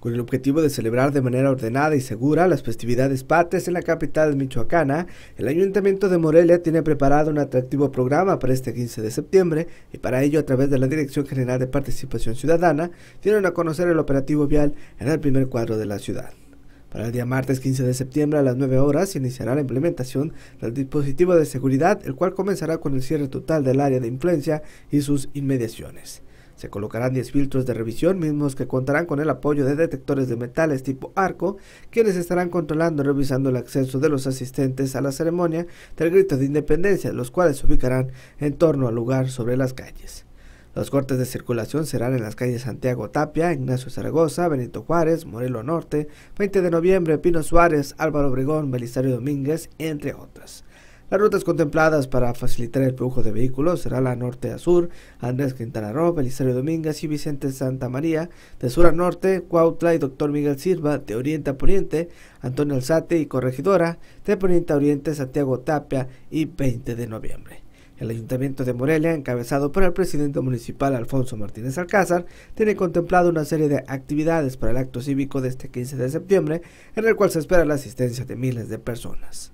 Con el objetivo de celebrar de manera ordenada y segura las festividades patrias en la capital michoacana, el Ayuntamiento de Morelia tiene preparado un atractivo programa para este 15 de septiembre y para ello a través de la Dirección General de Participación Ciudadana tienen a conocer el operativo vial en el primer cuadro de la ciudad. Para el día martes 15 de septiembre a las 9 horas se iniciará la implementación del dispositivo de seguridad, el cual comenzará con el cierre total del área de influencia y sus inmediaciones. Se colocarán 10 filtros de revisión, mismos que contarán con el apoyo de detectores de metales tipo arco, quienes estarán controlando y revisando el acceso de los asistentes a la ceremonia del grito de independencia, los cuales se ubicarán en torno al lugar sobre las calles. Los cortes de circulación serán en las calles Santiago Tapia, Ignacio Zaragoza, Benito Juárez, Morelo Norte, 20 de noviembre, Pino Suárez, Álvaro Obregón, Belisario Domínguez, entre otras. Las rutas contempladas para facilitar el flujo de vehículos será la norte a sur, Andrés Quintana Roo, Belisario Domínguez y Vicente Santa María, de sur a norte, Cuautla y Doctor Miguel Silva, de oriente a poniente, Antonio Alzate y Corregidora, de poniente a oriente, Santiago Tapia y 20 de noviembre. El Ayuntamiento de Morelia, encabezado por el presidente municipal Alfonso Martínez Alcázar, tiene contemplado una serie de actividades para el acto cívico de este 15 de septiembre, en el cual se espera la asistencia de miles de personas.